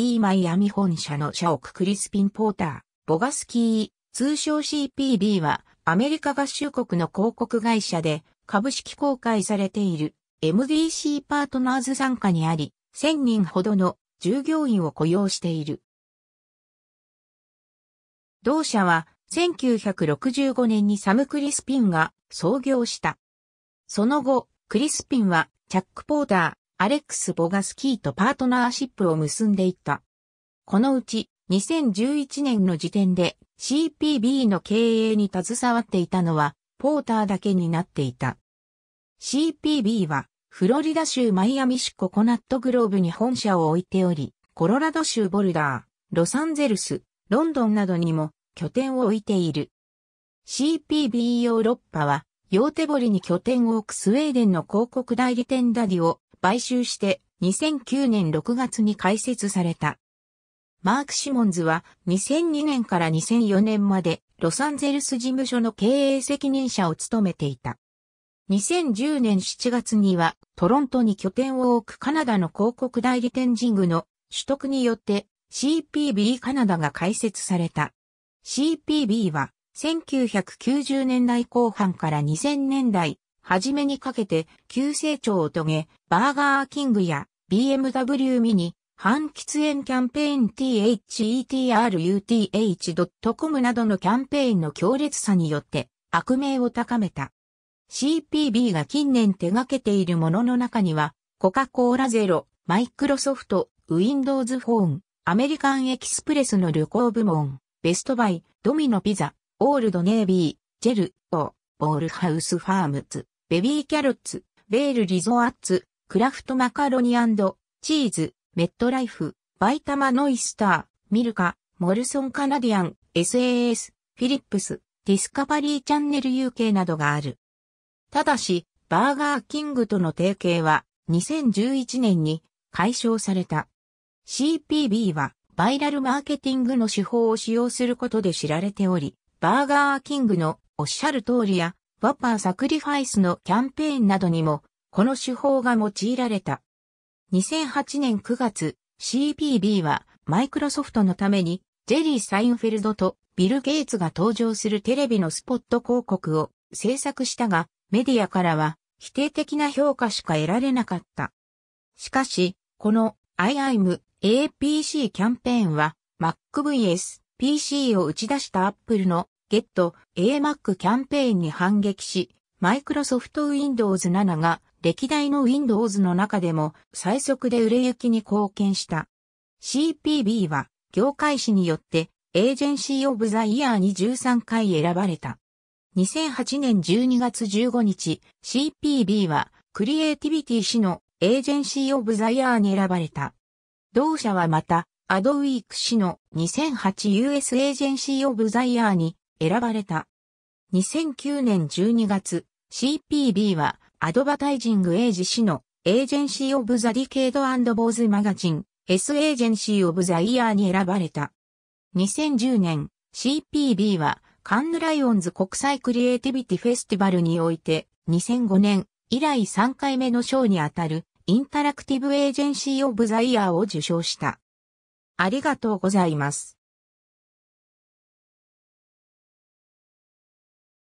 CP マイアミ本社の社屋クリスピン・ポーター、ボガスキー、通称 CPB はアメリカ合衆国の広告会社で株式公開されている MDC パートナーズ参加にあり、1000人ほどの従業員を雇用している。同社は1965年にサム・クリスピンが創業した。その後、クリスピンはチャック・ポーター、アレックス・ボガスキーとパートナーシップを結んでいった。このうち2011年の時点で CPB の経営に携わっていたのはポーターだけになっていた。CPB はフロリダ州マイアミ市ココナットグローブに本社を置いており、コロラド州ボルダー、ロサンゼルス、ロンドンなどにも拠点を置いている。CPB ヨーロッパは、ヨーテボリに拠点を置くスウェーデンの広告代理店ダディを買収して2009年6月に開設された。マーク・シモンズは2002年から2004年までロサンゼルス事務所の経営責任者を務めていた。2010年7月にはトロントに拠点を置くカナダの広告代理店ジングの取得によって CPB カナダが開設された。CPB は1990年代後半から2000年代初めにかけて急成長を遂げ、バーガーキングや BMW ミニ、反喫煙キャンペーン THETRUTH.com などのキャンペーンの強烈さによって悪名を高めた。CPB が近年手掛けているものの中には、コカ・コーラゼロ、マイクロソフト、Windows フォーン、アメリカンエキスプレスの旅行部門、ベストバイ、ドミノピザ、オールドネイビー、ジェル、オー、ボールハウスファームズ。ベビーキャロッツ、ベールリゾアッツ、クラフトマカロニチーズ、メットライフ、バイタマノイスター、ミルカ、モルソンカナディアン、SAS、フィリップス、ディスカバリーチャンネル UK などがある。ただし、バーガーキングとの提携は2011年に解消された。CPB はバイラルマーケティングの手法を使用することで知られており、バーガーキングのおっしゃる通りやワッパーサクリファイスのキャンペーンなどにも、この手法が用いられた。2008年9月、CPB は、マイクロソフトのために、ジェリー・サインフェルドとビル・ゲイツが登場するテレビのスポット広告を制作したが、メディアからは否定的な評価しか得られなかった。しかし、この IIM APC キャンペーンは MacVS PC を打ち出した Apple のゲット AMAC キャンペーンに反撃し、マイクロソフト Windows 7が歴代の Windows の中でも最速で売れ行きに貢献した。CPB は業界誌によってエージェンシー・オブ・ザ・イヤーに13回選ばれた。2008年12月15日、CPB はクリエイティビティ誌のエージェンシー・オブ・ザ・イヤーに選ばれた。同社はまた、アドウィーク氏の 2008US エージェンシー・オブ・ザ・イヤーに選ばれた。2009年12月、CPB はアドバタイジングエージ氏のエージェンシー・オブ・ザ・ディケード・アンド・ボーズ・マガジン、S エージェンシー・オブ・ザ・イヤーに選ばれた。2010年、CPB はカンヌ・ライオンズ国際クリエイティビティフェスティバルにおいて2005年以来3回目の賞にあたるインタラクティブ・エージェンシー・オブ・ザ・イヤーを受賞した。ありがとうございます。